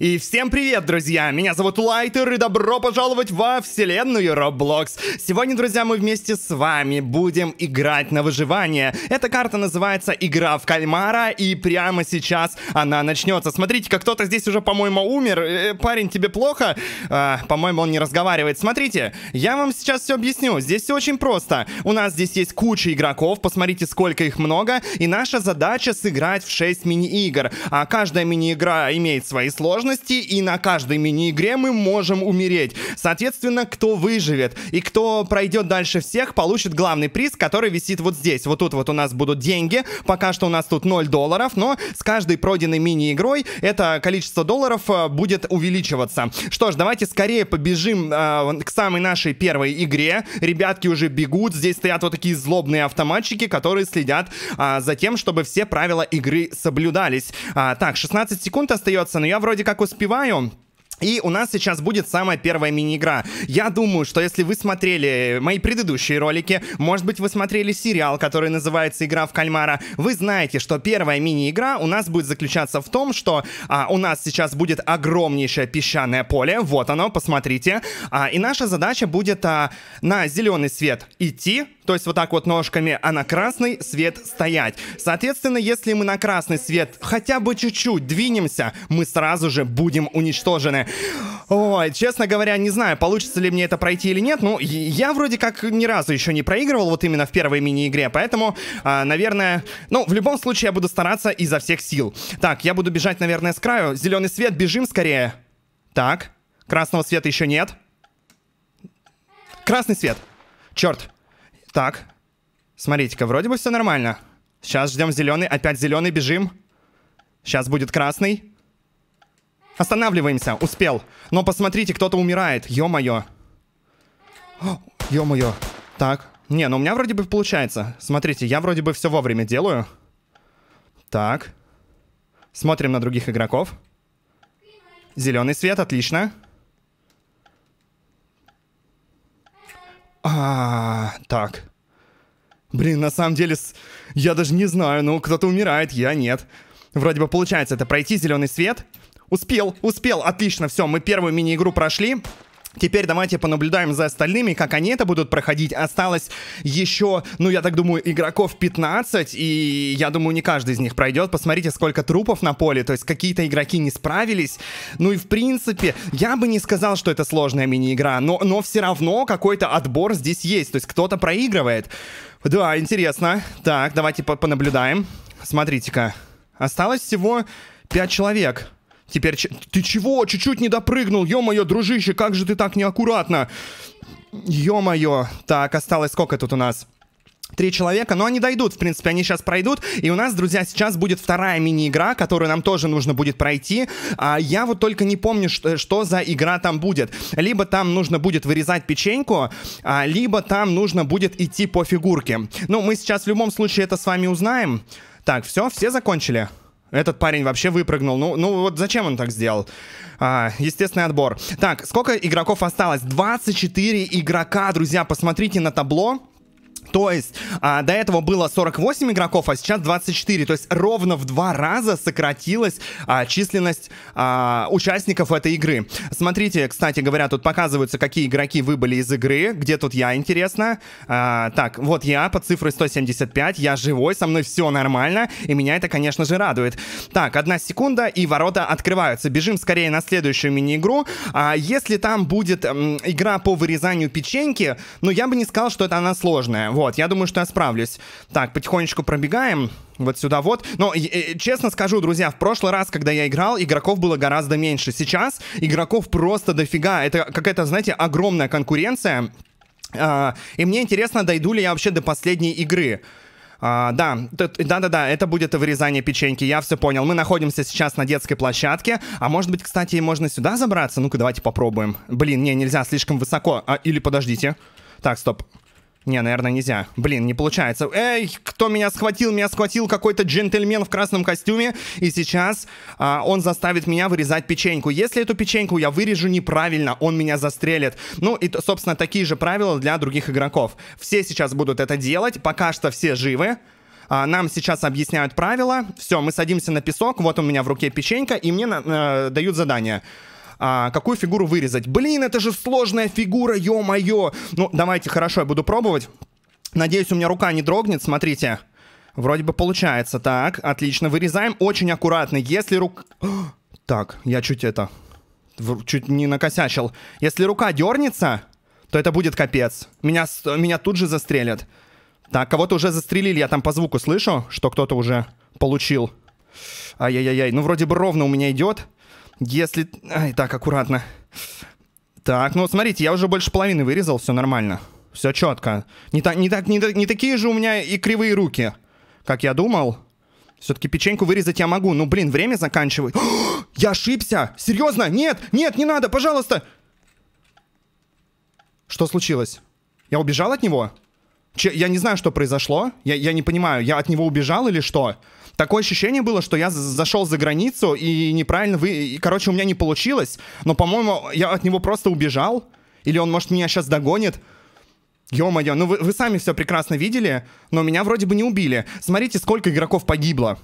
И всем привет, друзья! Меня зовут Лайтер, и добро пожаловать во вселенную Roblox! Сегодня, друзья, мы вместе с вами будем играть на выживание. Эта карта называется «Игра в кальмара», и прямо сейчас она начнется. смотрите как кто-то здесь уже, по-моему, умер. Э, парень, тебе плохо? Э, по-моему, он не разговаривает. Смотрите, я вам сейчас все объясню. Здесь все очень просто. У нас здесь есть куча игроков, посмотрите, сколько их много, и наша задача сыграть в 6 мини-игр. А каждая мини-игра имеет свои сложности, возможности, и на каждой мини-игре мы можем умереть. Соответственно, кто выживет и кто пройдет дальше всех, получит главный приз, который висит вот здесь. Вот тут вот у нас будут деньги, пока что у нас тут 0 долларов, но с каждой пройденной мини-игрой это количество долларов э, будет увеличиваться. Что ж, давайте скорее побежим э, к самой нашей первой игре. Ребятки уже бегут, здесь стоят вот такие злобные автоматчики, которые следят э, за тем, чтобы все правила игры соблюдались. А, так, 16 секунд остается, но я вроде как как успеваю, и у нас сейчас будет самая первая мини-игра. Я думаю, что если вы смотрели мои предыдущие ролики, может быть, вы смотрели сериал, который называется «Игра в кальмара», вы знаете, что первая мини-игра у нас будет заключаться в том, что а, у нас сейчас будет огромнейшее песчаное поле, вот оно, посмотрите, а, и наша задача будет а, на зеленый свет идти, то есть вот так вот ножками, а на красный свет стоять. Соответственно, если мы на красный свет хотя бы чуть-чуть двинемся, мы сразу же будем уничтожены. Ой, честно говоря, не знаю, получится ли мне это пройти или нет. Ну, я вроде как ни разу еще не проигрывал вот именно в первой мини-игре, поэтому, э, наверное... Ну, в любом случае, я буду стараться изо всех сил. Так, я буду бежать, наверное, с краю. Зеленый свет, бежим скорее. Так, красного света еще нет. Красный свет. Черт. Так, смотрите-ка, вроде бы все нормально. Сейчас ждем зеленый, опять зеленый, бежим. Сейчас будет красный. Останавливаемся, успел. Но посмотрите, кто-то умирает. Ё-моё. Ё-моё. Так. Не, ну у меня вроде бы получается. Смотрите, я вроде бы все вовремя делаю. Так. Смотрим на других игроков. Зеленый свет, отлично. А, -а, -а так. Блин, на самом деле, я даже не знаю, ну кто-то умирает, я нет. Вроде бы получается это пройти зеленый свет, Успел, успел, отлично, все, мы первую мини-игру прошли. Теперь давайте понаблюдаем за остальными, как они это будут проходить. Осталось еще, ну, я так думаю, игроков 15, и я думаю, не каждый из них пройдет. Посмотрите, сколько трупов на поле, то есть какие-то игроки не справились. Ну и, в принципе, я бы не сказал, что это сложная мини-игра, но, но все равно какой-то отбор здесь есть, то есть кто-то проигрывает. Да, интересно. Так, давайте по понаблюдаем. Смотрите-ка. Осталось всего 5 человек. Теперь... Ты чего? Чуть-чуть не допрыгнул. Ё-моё, дружище, как же ты так неаккуратно? Ё-моё. Так, осталось сколько тут у нас? Три человека, но они дойдут, в принципе, они сейчас пройдут. И у нас, друзья, сейчас будет вторая мини-игра, которую нам тоже нужно будет пройти. А я вот только не помню, что, что за игра там будет. Либо там нужно будет вырезать печеньку, а, либо там нужно будет идти по фигурке. Ну, мы сейчас в любом случае это с вами узнаем. Так, все, все закончили? Этот парень вообще выпрыгнул. Ну, ну вот зачем он так сделал? А, естественный отбор. Так, сколько игроков осталось? 24 игрока, друзья. Посмотрите на табло. То есть а, до этого было 48 игроков, а сейчас 24. То есть ровно в два раза сократилась а, численность а, участников этой игры. Смотрите, кстати говоря, тут показываются, какие игроки выбыли из игры. Где тут я, интересно? А, так, вот я по цифре 175. Я живой, со мной все нормально. И меня это, конечно же, радует. Так, одна секунда, и ворота открываются. Бежим скорее на следующую мини-игру. А, если там будет м, игра по вырезанию печеньки, ну, я бы не сказал, что это она сложная. Вот вот, я думаю, что я справлюсь. Так, потихонечку пробегаем. Вот сюда вот. Но, честно скажу, друзья, в прошлый раз, когда я играл, игроков было гораздо меньше. Сейчас игроков просто дофига. Это какая-то, знаете, огромная конкуренция. А, и мне интересно, дойду ли я вообще до последней игры. А, да, да-да-да, это будет вырезание печеньки, я все понял. Мы находимся сейчас на детской площадке. А может быть, кстати, можно сюда забраться? Ну-ка, давайте попробуем. Блин, не, нельзя, слишком высоко. А, или подождите. Так, стоп. Не, наверное, нельзя. Блин, не получается. Эй, кто меня схватил? Меня схватил какой-то джентльмен в красном костюме. И сейчас а, он заставит меня вырезать печеньку. Если эту печеньку я вырежу неправильно, он меня застрелит. Ну и, собственно, такие же правила для других игроков. Все сейчас будут это делать. Пока что все живы. А, нам сейчас объясняют правила. Все, мы садимся на песок. Вот у меня в руке печенька. И мне на, э, дают задание а, какую фигуру вырезать. Блин, это же сложная фигура, ё-моё. Ну, давайте, хорошо, я буду пробовать. Надеюсь, у меня рука не дрогнет, смотрите. Вроде бы получается. Так, отлично, вырезаем очень аккуратно. Если рука... Так, я чуть это... Чуть не накосячил. Если рука дернется, то это будет капец. Меня, меня тут же застрелят. Так, кого-то уже застрелили. Я там по звуку слышу, что кто-то уже получил. Ай-яй-яй. Ну, вроде бы ровно у меня идет. Если... Ай, так, аккуратно. Так, ну смотрите, я уже больше половины вырезал, все нормально. Все четко. Не, та, не, так, не, не такие же у меня и кривые руки, как я думал. Все-таки печеньку вырезать я могу. Ну, блин, время заканчивает. я ошибся! Серьезно? Нет, нет, не надо, пожалуйста! Что случилось? Я убежал от него? Че, я не знаю, что произошло. Я, я не понимаю, я от него убежал или что? такое ощущение было, что я зашел за границу и неправильно вы... И, короче, у меня не получилось, но, по-моему, я от него просто убежал. Или он, может, меня сейчас догонит. Ё-моё, ну вы, вы сами все прекрасно видели, но меня вроде бы не убили. Смотрите, сколько игроков погибло.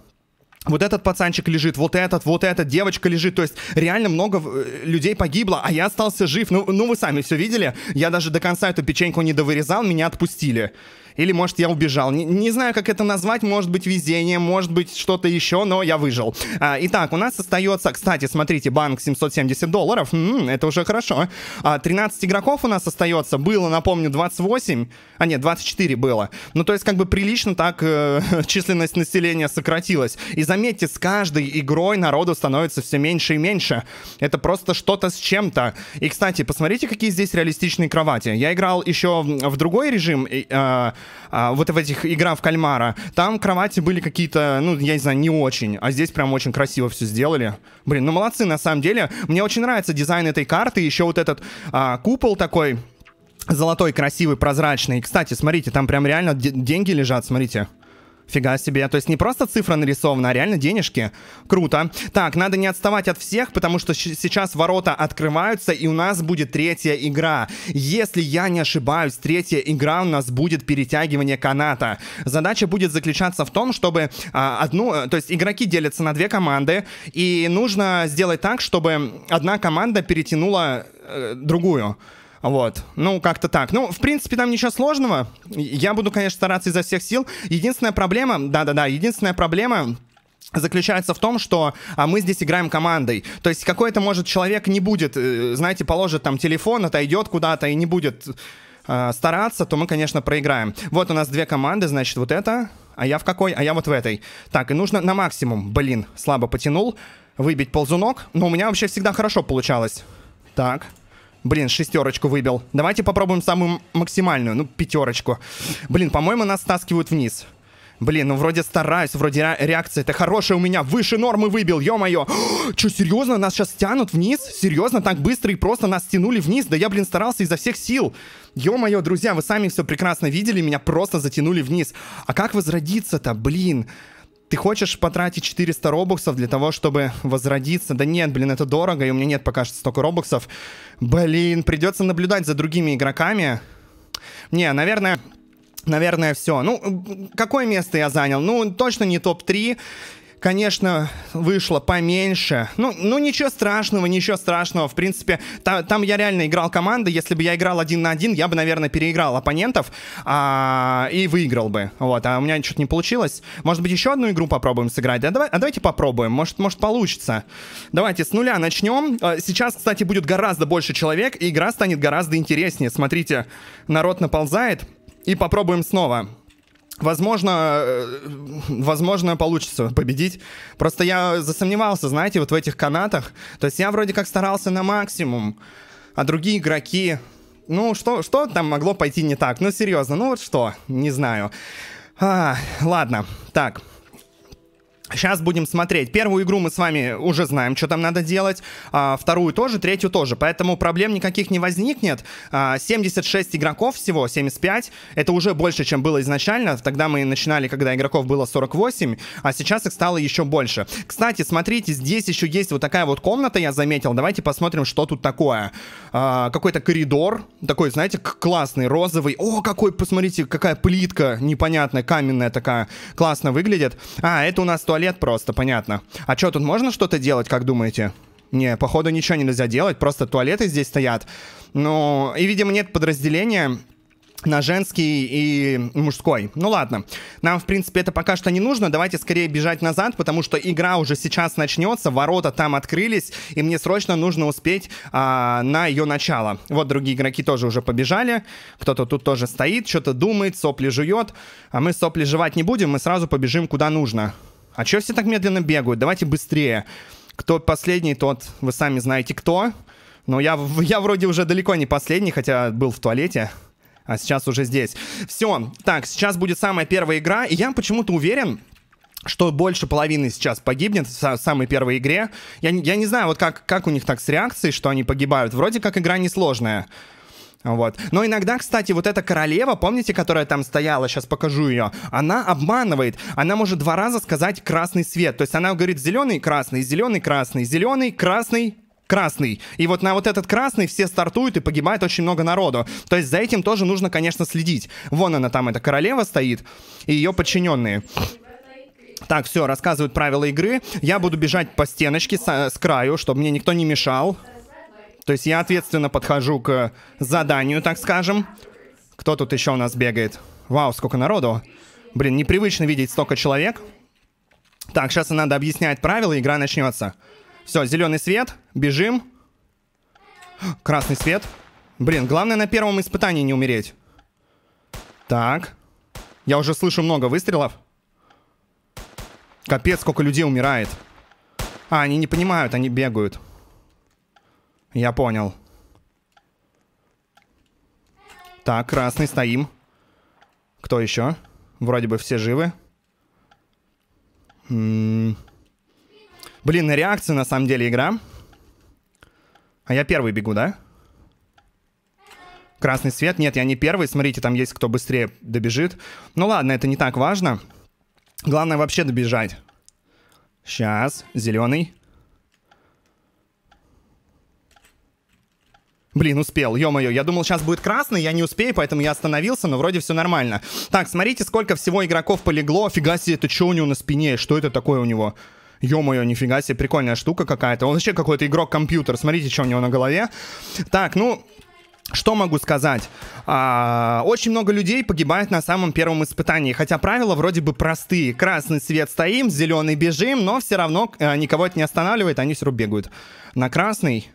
Вот этот пацанчик лежит, вот этот, вот эта девочка лежит. То есть реально много э, людей погибло, а я остался жив. Ну, ну вы сами все видели. Я даже до конца эту печеньку не довырезал, меня отпустили. Или, может, я убежал. Не, не знаю, как это назвать. Может быть, везение, может быть, что-то еще, но я выжил. А, итак, у нас остается... Кстати, смотрите, банк 770 долларов. М-м, это уже хорошо. А, 13 игроков у нас остается. Было, напомню, 28. А, нет, 24 было. Ну, то есть, как бы прилично так э, численность населения сократилась. И заметьте, с каждой игрой народу становится все меньше и меньше. Это просто что-то с чем-то. И, кстати, посмотрите, какие здесь реалистичные кровати. Я играл еще в другой режим, э, а, вот в этих играх в кальмара, там кровати были какие-то, ну, я не знаю, не очень, а здесь прям очень красиво все сделали. Блин, ну молодцы на самом деле. Мне очень нравится дизайн этой карты, еще вот этот а, купол такой золотой, красивый, прозрачный. Кстати, смотрите, там прям реально деньги лежат, смотрите. Фига себе. То есть не просто цифра нарисована, а реально денежки. Круто. Так, надо не отставать от всех, потому что сейчас ворота открываются, и у нас будет третья игра. Если я не ошибаюсь, третья игра у нас будет перетягивание каната. Задача будет заключаться в том, чтобы а, одну... Э, то есть игроки делятся на две команды, и нужно сделать так, чтобы одна команда перетянула э, другую. Вот. Ну, как-то так. Ну, в принципе, там ничего сложного. Я буду, конечно, стараться изо всех сил. Единственная проблема, да-да-да, единственная проблема заключается в том, что а мы здесь играем командой. То есть какой-то, может, человек не будет, э, знаете, положит там телефон, отойдет куда-то и не будет э, стараться, то мы, конечно, проиграем. Вот у нас две команды, значит, вот это, а я в какой, а я вот в этой. Так, и нужно на максимум, блин, слабо потянул, выбить ползунок, но у меня вообще всегда хорошо получалось. Так, Блин, шестерочку выбил. Давайте попробуем самую максимальную, ну, пятерочку. Блин, по-моему, нас стаскивают вниз. Блин, ну вроде стараюсь, вроде реакция это хорошая у меня, выше нормы выбил, ё-моё. Чё, серьезно, нас сейчас тянут вниз? Серьезно, так быстро и просто нас тянули вниз? Да я, блин, старался изо всех сил. Ё-моё, друзья, вы сами все прекрасно видели, меня просто затянули вниз. А как возродиться-то, блин? Блин. Ты хочешь потратить 400 робоксов для того, чтобы возродиться? Да нет, блин, это дорого, и у меня нет пока что столько робоксов. Блин, придется наблюдать за другими игроками. Не, наверное... Наверное, все. Ну, какое место я занял? Ну, точно не топ-3 конечно, вышло поменьше. Ну, ну ничего страшного, ничего страшного. В принципе, та, там я реально играл команды. Если бы я играл один на один, я бы, наверное, переиграл оппонентов а, и выиграл бы. Вот, а у меня что-то не получилось. Может быть, еще одну игру попробуем сыграть? Да, давай, а давайте попробуем. Может, может получится. Давайте с нуля начнем. А, сейчас, кстати, будет гораздо больше человек, и игра станет гораздо интереснее. Смотрите, народ наползает. И попробуем снова. Возможно, э, возможно, получится победить. Просто я засомневался, знаете, вот в этих канатах. То есть я вроде как старался на максимум, а другие игроки... Ну, что, что там могло пойти не так? Ну, серьезно, ну вот что? Не знаю. А, ладно, так, Сейчас будем смотреть. Первую игру мы с вами уже знаем, что там надо делать. А, вторую тоже, третью тоже. Поэтому проблем никаких не возникнет. А, 76 игроков всего, 75. Это уже больше, чем было изначально. Тогда мы начинали, когда игроков было 48, а сейчас их стало еще больше. Кстати, смотрите, здесь еще есть вот такая вот комната, я заметил. Давайте посмотрим, что тут такое. А, какой-то коридор. Такой, знаете, классный, розовый. О, какой, посмотрите, какая плитка непонятная, каменная такая. Классно выглядит. А, это у нас туалет туалет просто, понятно. А что, тут можно что-то делать, как думаете? Не, походу ничего нельзя делать, просто туалеты здесь стоят. Ну, и, видимо, нет подразделения на женский и мужской. Ну ладно, нам, в принципе, это пока что не нужно. Давайте скорее бежать назад, потому что игра уже сейчас начнется, ворота там открылись, и мне срочно нужно успеть а, на ее начало. Вот другие игроки тоже уже побежали, кто-то тут тоже стоит, что-то думает, сопли жует. А мы сопли жевать не будем, мы сразу побежим куда нужно. А чё все так медленно бегают? Давайте быстрее. Кто последний, тот вы сами знаете кто. Но я, я вроде уже далеко не последний, хотя был в туалете. А сейчас уже здесь. Все. Так, сейчас будет самая первая игра. И я почему-то уверен, что больше половины сейчас погибнет в самой первой игре. Я, я не знаю, вот как, как у них так с реакцией, что они погибают. Вроде как игра несложная. Вот. Но иногда, кстати, вот эта королева, помните, которая там стояла, сейчас покажу ее, она обманывает. Она может два раза сказать красный свет. То есть она говорит зеленый, красный, зеленый, красный, зеленый, красный, красный. И вот на вот этот красный все стартуют и погибает очень много народу. То есть за этим тоже нужно, конечно, следить. Вон она там, эта королева стоит, и ее подчиненные. Так, все, рассказывают правила игры. Я буду бежать по стеночке с, э, с краю, чтобы мне никто не мешал. То есть я ответственно подхожу к э, заданию, так скажем. Кто тут еще у нас бегает? Вау, сколько народу. Блин, непривычно видеть столько человек. Так, сейчас надо объяснять правила, игра начнется. Все, зеленый свет, бежим. Красный свет. Блин, главное на первом испытании не умереть. Так. Я уже слышу много выстрелов. Капец, сколько людей умирает. А, они не понимают, они бегают. Я понял. Так, красный, стоим. Кто еще? Вроде бы все живы. М -м -м. Блин, реакция на самом деле игра. А я первый бегу, да? Красный свет. Нет, я не первый. Смотрите, там есть кто быстрее добежит. Ну ладно, это не так важно. Главное вообще добежать. Сейчас. Зеленый. Блин, успел, ё-моё, я думал, сейчас будет красный, я не успею, поэтому я остановился, но вроде все нормально. Так, смотрите, сколько всего игроков полегло, фига себе, это что у него на спине, что это такое у него? Ё-моё, нифига себе, прикольная штука какая-то. Он вообще какой-то игрок-компьютер. Смотрите, что у него на голове. Так, ну, что могу сказать? А, очень много людей погибает на самом первом испытании, хотя правила вроде бы простые. Красный свет стоим, зеленый бежим, но все равно а, никого это не останавливает, они все равно бегают. На красный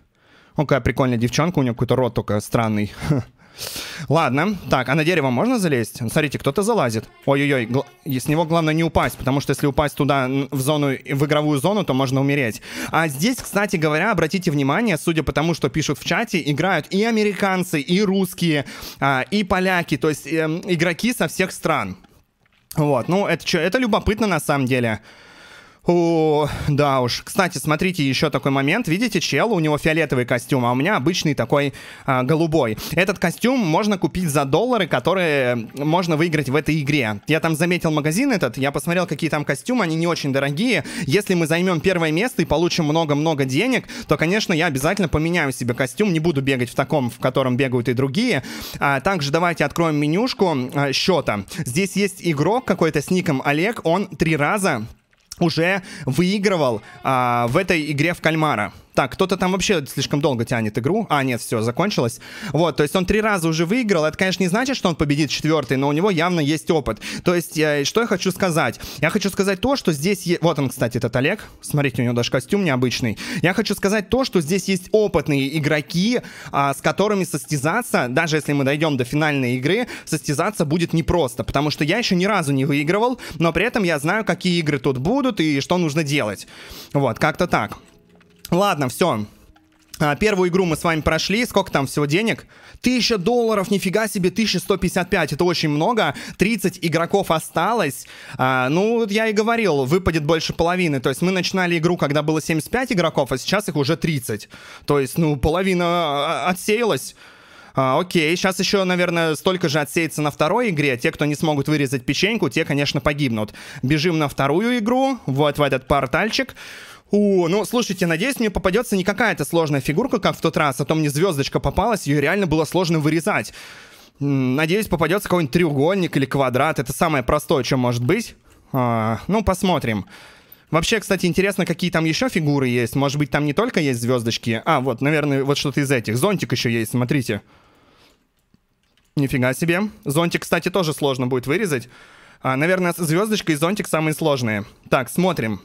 он какая прикольная девчонка, у нее какой-то рот только странный. Ладно, так, а на дерево можно залезть? Смотрите, кто-то залазит. Ой-ой-ой, гл- с него главное не упасть, потому что если упасть туда, в зону, в игровую зону, то можно умереть. А здесь, кстати говоря, обратите внимание, судя по тому, что пишут в чате, играют и американцы, и русские, а, и поляки, то есть э, игроки со всех стран. Вот, ну это что, это любопытно на самом деле. О, да уж. Кстати, смотрите, еще такой момент. Видите, чел, у него фиолетовый костюм, а у меня обычный такой а, голубой. Этот костюм можно купить за доллары, которые э, можно выиграть в этой игре. Я там заметил магазин этот, я посмотрел, какие там костюмы, они не очень дорогие. Если мы займем первое место и получим много-много денег, то, конечно, я обязательно поменяю себе костюм, не буду бегать в таком, в котором бегают и другие. А, также давайте откроем менюшку а, э, счета. Здесь есть игрок какой-то с ником Олег, он три раза уже выигрывал а, в этой игре в кальмара. Так, кто-то там вообще слишком долго тянет игру. А, нет, все, закончилось. Вот, то есть он три раза уже выиграл. Это, конечно, не значит, что он победит четвертый, но у него явно есть опыт. То есть, э, что я хочу сказать? Я хочу сказать то, что здесь... Е... Вот он, кстати, этот Олег. Смотрите, у него даже костюм необычный. Я хочу сказать то, что здесь есть опытные игроки, а, с которыми состязаться, даже если мы дойдем до финальной игры, состязаться будет непросто, потому что я еще ни разу не выигрывал, но при этом я знаю, какие игры тут будут и что нужно делать. Вот, как-то так. Ладно, все. А, первую игру мы с вами прошли. Сколько там всего денег? 1000 долларов, нифига себе, 1155. Это очень много. 30 игроков осталось. А, ну, я и говорил, выпадет больше половины. То есть мы начинали игру, когда было 75 игроков, а сейчас их уже 30. То есть, ну, половина а, а, отсеялась. А, окей, сейчас еще, наверное, столько же отсеется на второй игре. Те, кто не смогут вырезать печеньку, те, конечно, погибнут. Бежим на вторую игру, вот в этот портальчик. У, ну, слушайте, надеюсь, мне попадется не какая-то сложная фигурка, как в тот раз, а то мне звездочка попалась, ее реально было сложно вырезать. Надеюсь, попадется какой-нибудь треугольник или квадрат. Это самое простое, что может быть. А, ну, посмотрим. Вообще, кстати, интересно, какие там еще фигуры есть. Может быть, там не только есть звездочки. А, вот, наверное, вот что-то из этих. Зонтик еще есть, смотрите. Нифига себе. Зонтик, кстати, тоже сложно будет вырезать. А, наверное, звездочка и зонтик самые сложные. Так, смотрим.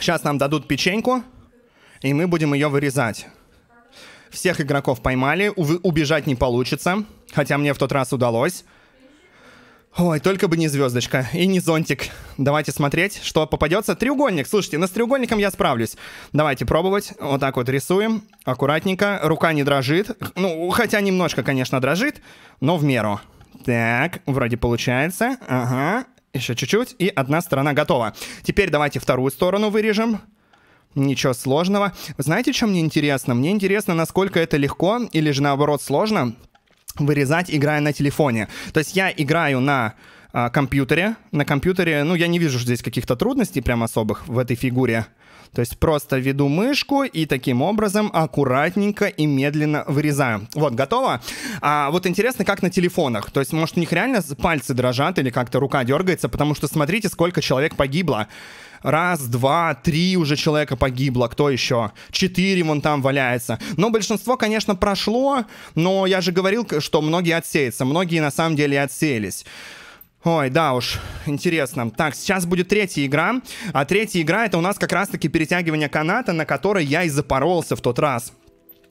Сейчас нам дадут печеньку, и мы будем ее вырезать. Всех игроков поймали, убежать не получится, хотя мне в тот раз удалось. Ой, только бы не звездочка и не зонтик. Давайте смотреть, что попадется. Треугольник, слушайте, ну с треугольником я справлюсь. Давайте пробовать. Вот так вот рисуем, аккуратненько. Рука не дрожит. Ну, хотя немножко, конечно, дрожит, но в меру. Так, вроде получается. Ага, еще чуть-чуть, и одна сторона готова. Теперь давайте вторую сторону вырежем. Ничего сложного. Знаете, что мне интересно? Мне интересно, насколько это легко или же наоборот сложно вырезать, играя на телефоне. То есть я играю на э, компьютере. На компьютере, ну, я не вижу здесь каких-то трудностей прям особых в этой фигуре. То есть просто веду мышку и таким образом аккуратненько и медленно вырезаю. Вот, готово? А вот интересно, как на телефонах. То есть, может, у них реально пальцы дрожат или как-то рука дергается, потому что смотрите, сколько человек погибло. Раз, два, три уже человека погибло, кто еще? Четыре вон там валяется. Но большинство, конечно, прошло, но я же говорил, что многие отсеются, многие на самом деле отсеялись. Ой, да уж, интересно. Так, сейчас будет третья игра. А третья игра это у нас как раз-таки перетягивание каната, на которой я и запоролся в тот раз.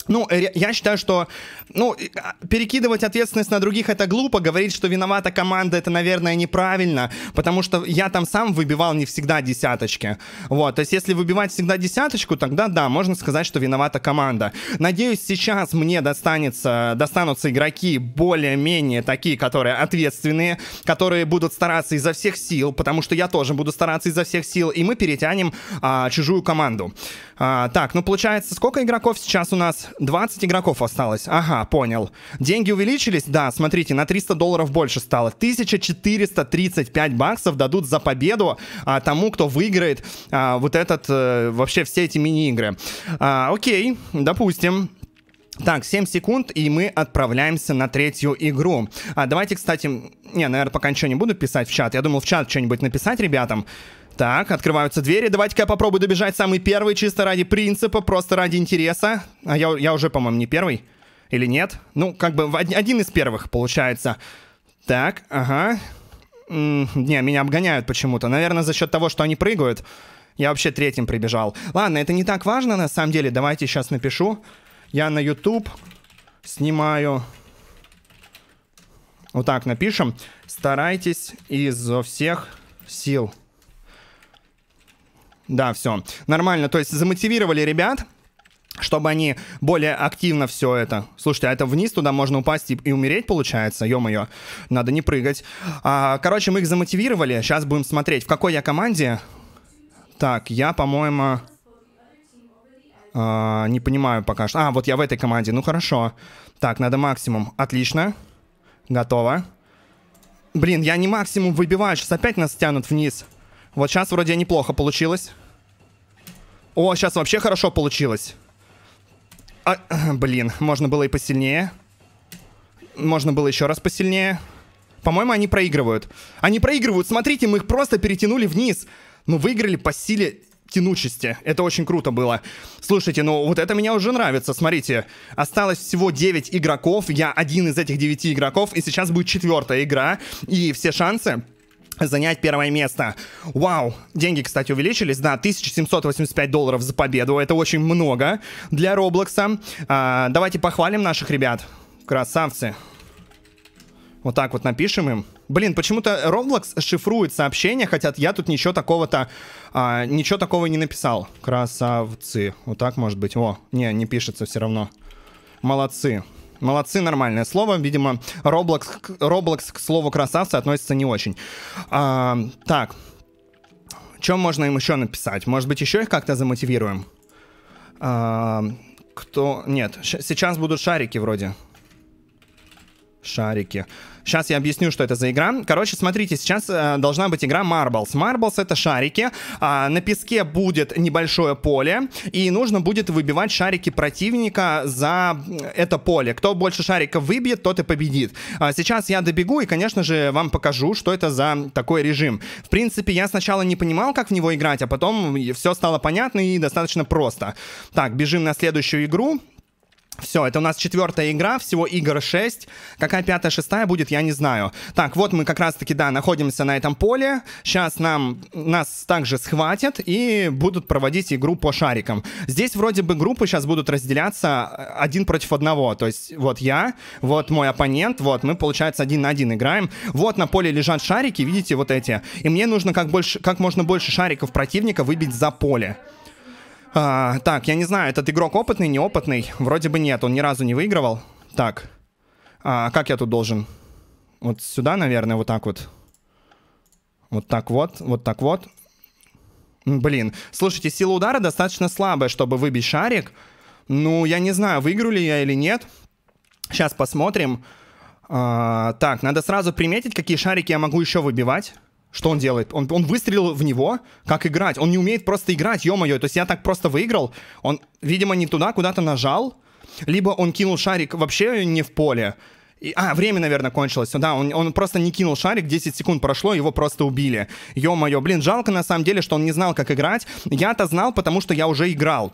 Ну, э, я считаю, что, ну, а, перекидывать ответственность на других это глупо, говорить, что виновата команда, это, наверное, неправильно, потому что я там сам выбивал не всегда десяточки. Вот, то есть если выбивать всегда десяточку, тогда да, можно сказать, что виновата команда. Надеюсь, сейчас мне достанется, достанутся игроки более-менее такие, которые ответственные, которые будут стараться изо всех сил, потому что я тоже буду стараться изо всех сил, и мы перетянем а, чужую команду. А, так, ну получается, сколько игроков сейчас у нас? 20 игроков осталось. Ага, понял. Деньги увеличились? Да, смотрите, на 300 долларов больше стало. 1435 баксов дадут за победу а, тому, кто выиграет а, вот этот, а, вообще все эти мини-игры. А, окей, допустим. Так, 7 секунд, и мы отправляемся на третью игру. А, давайте, кстати... Не, наверное, пока ничего не буду писать в чат. Я думал в чат что-нибудь написать ребятам. Так, открываются двери. Давайте-ка я попробую добежать самый первый, чисто ради принципа, просто ради интереса. А я, я уже, по-моему, не первый. Или нет? Ну, как бы один из первых, получается. Так, ага. М не, меня обгоняют почему-то. Наверное, за счет того, что они прыгают. Я вообще третьим прибежал. Ладно, это не так важно, на самом деле. Давайте сейчас напишу. Я на YouTube снимаю... Вот так напишем. Старайтесь изо всех сил. Да, все. Нормально. То есть замотивировали ребят, чтобы они более активно все это... Слушайте, а это вниз туда можно упасть и, и умереть, получается? Ё-моё, надо не прыгать. А, короче, мы их замотивировали. Сейчас будем смотреть, в какой я команде. Так, я, по-моему... А, не понимаю пока что. А, вот я в этой команде. Ну, хорошо. Так, надо максимум. Отлично. Готово. Блин, я не максимум выбиваю. Сейчас опять нас тянут вниз. Вот сейчас вроде неплохо получилось. О, сейчас вообще хорошо получилось. А, блин, можно было и посильнее. Можно было еще раз посильнее. По-моему, они проигрывают. Они проигрывают, смотрите, мы их просто перетянули вниз. Мы ну, выиграли по силе тянучести. Это очень круто было. Слушайте, ну вот это меня уже нравится. Смотрите, осталось всего 9 игроков. Я один из этих 9 игроков. И сейчас будет четвертая игра. И все шансы занять первое место. Вау, деньги, кстати, увеличились, да, 1785 долларов за победу, это очень много для Роблокса. А, давайте похвалим наших ребят, красавцы. Вот так вот напишем им. Блин, почему-то Roblox шифрует сообщения, хотя я тут ничего такого-то, а, ничего такого не написал. Красавцы. Вот так может быть. О, не, не пишется все равно. Молодцы. Молодцы, нормальное слово. Видимо, Roblox, Roblox к слову красавцы относится не очень. А, так. Чем можно им еще написать? Может быть, еще их как-то замотивируем? А, кто... Нет, сейчас будут шарики вроде шарики. Сейчас я объясню, что это за игра. Короче, смотрите, сейчас э, должна быть игра Marbles. Marbles — это шарики. Э, на песке будет небольшое поле, и нужно будет выбивать шарики противника за э, это поле. Кто больше шариков выбьет, тот и победит. Э, сейчас я добегу и, конечно же, вам покажу, что это за такой режим. В принципе, я сначала не понимал, как в него играть, а потом все стало понятно и достаточно просто. Так, бежим на следующую игру. Все, это у нас четвертая игра, всего игр 6. Какая пятая, шестая будет, я не знаю. Так, вот мы как раз-таки, да, находимся на этом поле. Сейчас нам, нас также схватят и будут проводить игру по шарикам. Здесь вроде бы группы сейчас будут разделяться э, один против одного. То есть вот я, вот мой оппонент, вот мы, получается, один на один играем. Вот на поле лежат шарики, видите, вот эти. И мне нужно как, больше, как можно больше шариков противника выбить за поле. А, так, я не знаю, этот игрок опытный, неопытный? Вроде бы нет, он ни разу не выигрывал. Так, а, как я тут должен? Вот сюда, наверное, вот так вот. Вот так вот, вот так вот. Блин, слушайте, сила удара достаточно слабая, чтобы выбить шарик. Ну, я не знаю, выиграю ли я или нет. Сейчас посмотрим. А, так, надо сразу приметить, какие шарики я могу еще выбивать. Что он делает? Он, он выстрелил в него, как играть. Он не умеет просто играть, ё-моё. То есть я так просто выиграл. Он, видимо, не туда куда-то нажал. Либо он кинул шарик вообще не в поле. И, а, время, наверное, кончилось. Да, он, он просто не кинул шарик, 10 секунд прошло, его просто убили. Ё-моё, блин, жалко на самом деле, что он не знал, как играть. Я-то знал, потому что я уже играл.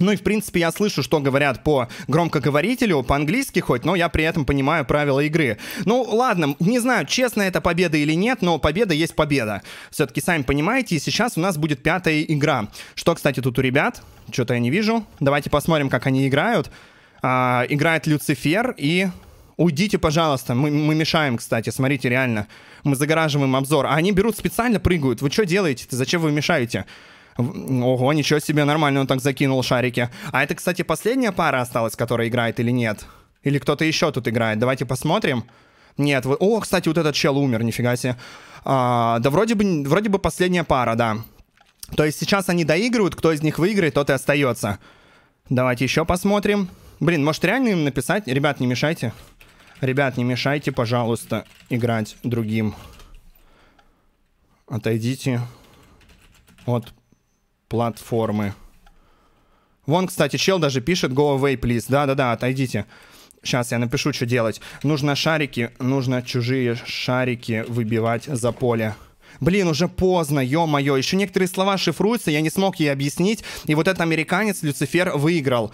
Ну и, в принципе, я слышу, что говорят по громкоговорителю, по-английски хоть, но я при этом понимаю правила игры. Ну, ладно, не знаю, честно это победа или нет, но победа есть победа. Все-таки, сами понимаете, и сейчас у нас будет пятая игра. Что, кстати, тут у ребят? Что-то я не вижу. Давайте посмотрим, как они играют. А, играет Люцифер и... Уйдите, пожалуйста, мы, мы мешаем, кстати, смотрите, реально. Мы загораживаем обзор. А они берут специально, прыгают. Вы что делаете-то? Зачем вы мешаете? Ого, ничего себе, нормально он так закинул шарики. А это, кстати, последняя пара осталась, которая играет или нет? Или кто-то еще тут играет? Давайте посмотрим. Нет, вы... О, кстати, вот этот чел умер, нифига себе. А, да вроде бы, вроде бы последняя пара, да. То есть сейчас они доигрывают, кто из них выиграет, тот и остается. Давайте еще посмотрим. Блин, может реально им написать? Ребят, не мешайте. Ребят, не мешайте, пожалуйста, играть другим. Отойдите. Вот, платформы. Вон, кстати, чел даже пишет go away, please. Да-да-да, отойдите. Сейчас я напишу, что делать. Нужно шарики, нужно чужие шарики выбивать за поле. Блин, уже поздно, ё-моё. Еще некоторые слова шифруются, я не смог ей объяснить. И вот этот американец Люцифер выиграл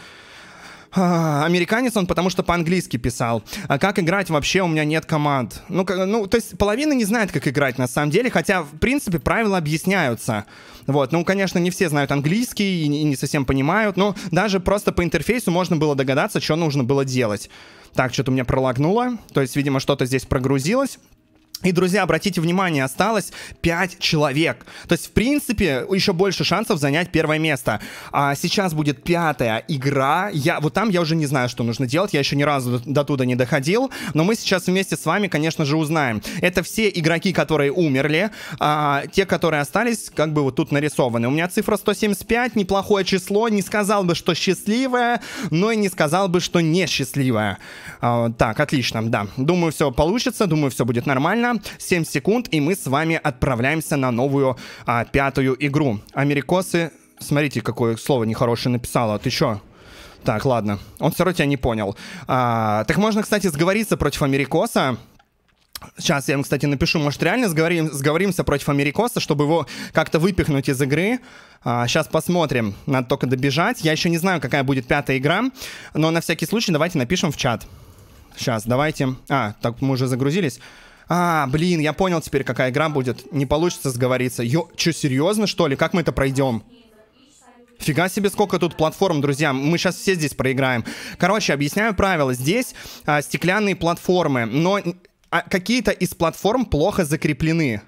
американец он, потому что по-английски писал. А как играть вообще? У меня нет команд. Ну, ну, то есть половина не знает, как играть на самом деле, хотя, в принципе, правила объясняются. Вот, ну, конечно, не все знают английский и не совсем понимают, но даже просто по интерфейсу можно было догадаться, что нужно было делать. Так, что-то у меня пролагнуло, то есть, видимо, что-то здесь прогрузилось. И, друзья, обратите внимание, осталось 5 человек. То есть, в принципе, еще больше шансов занять первое место. А сейчас будет пятая игра. Я, вот там я уже не знаю, что нужно делать. Я еще ни разу до туда не доходил. Но мы сейчас вместе с вами, конечно же, узнаем. Это все игроки, которые умерли. А, те, которые остались, как бы вот тут нарисованы. У меня цифра 175, неплохое число. Не сказал бы, что счастливое, но и не сказал бы, что несчастливое. А, так, отлично, да. Думаю, все получится. Думаю, все будет нормально. 7 секунд, и мы с вами отправляемся на новую а, пятую игру. Америкосы... Смотрите, какое слово нехорошее написало. Ты чё? Так, ладно. Он все равно тебя не понял. А, так можно, кстати, сговориться против Америкоса. Сейчас я им, кстати, напишу, может, реально сговорим, сговоримся против Америкоса, чтобы его как-то выпихнуть из игры. А, сейчас посмотрим. Надо только добежать. Я еще не знаю, какая будет пятая игра, но на всякий случай давайте напишем в чат. Сейчас, давайте. А, так мы уже загрузились. А, блин, я понял теперь, какая игра будет. Не получится сговориться. Ё, чё, серьезно, что ли? Как мы это пройдем? Фига себе, сколько тут платформ, друзья. Мы сейчас все здесь проиграем. Короче, объясняю правила. Здесь а, стеклянные платформы, но а, какие-то из платформ плохо закреплены.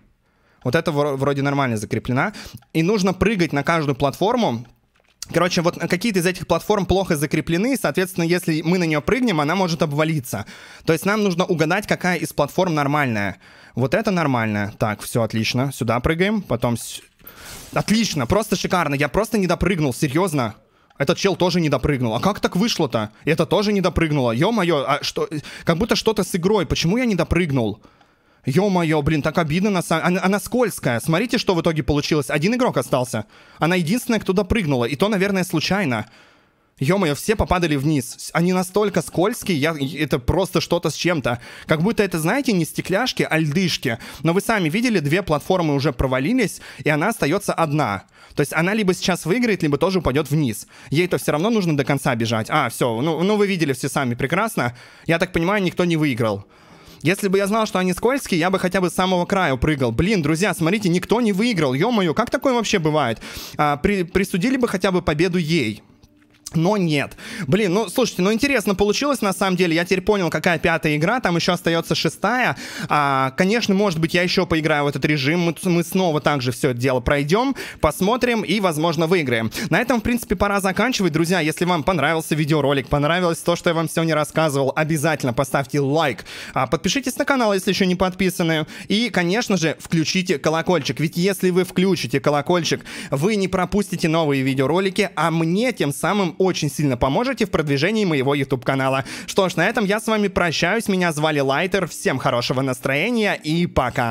Вот это вроде нормально закреплена. И нужно прыгать на каждую платформу, Короче, вот какие-то из этих платформ плохо закреплены, и, соответственно, если мы на нее прыгнем, она может обвалиться. То есть нам нужно угадать, какая из платформ нормальная. Вот это нормальная. Так, все отлично. Сюда прыгаем, потом... Отлично, просто шикарно. Я просто не допрыгнул, серьезно. Этот чел тоже не допрыгнул. А как так вышло-то? Это тоже не допрыгнуло. Ё-моё, а что... как будто что-то с игрой. Почему я не допрыгнул? Ё-моё, блин, так обидно на самом... Она, она скользкая. Смотрите, что в итоге получилось. Один игрок остался. Она единственная, кто допрыгнула. И то, наверное, случайно. Ё-моё, все попадали вниз. Они настолько скользкие, я, это просто что-то с чем-то. Как будто это, знаете, не стекляшки, а льдышки. Но вы сами видели, две платформы уже провалились, и она остается одна. То есть она либо сейчас выиграет, либо тоже упадет вниз. Ей-то все равно нужно до конца бежать. А, все, ну, ну вы видели все сами прекрасно. Я так понимаю, никто не выиграл. Если бы я знал, что они скользкие, я бы хотя бы с самого края прыгал. Блин, друзья, смотрите, никто не выиграл. Ё-моё, как такое вообще бывает? А, при, присудили бы хотя бы победу ей. Но нет. Блин, ну слушайте, ну интересно получилось на самом деле. Я теперь понял, какая пятая игра, там еще остается шестая. А, конечно, может быть, я еще поиграю в этот режим. Мы, мы снова также все это дело пройдем, посмотрим и, возможно, выиграем. На этом, в принципе, пора заканчивать. Друзья, если вам понравился видеоролик, понравилось то, что я вам сегодня рассказывал, обязательно поставьте лайк. А, подпишитесь на канал, если еще не подписаны. И, конечно же, включите колокольчик. Ведь если вы включите колокольчик, вы не пропустите новые видеоролики, а мне тем самым очень сильно поможете в продвижении моего YouTube-канала. Что ж, на этом я с вами прощаюсь. Меня звали Лайтер. Всем хорошего настроения и пока.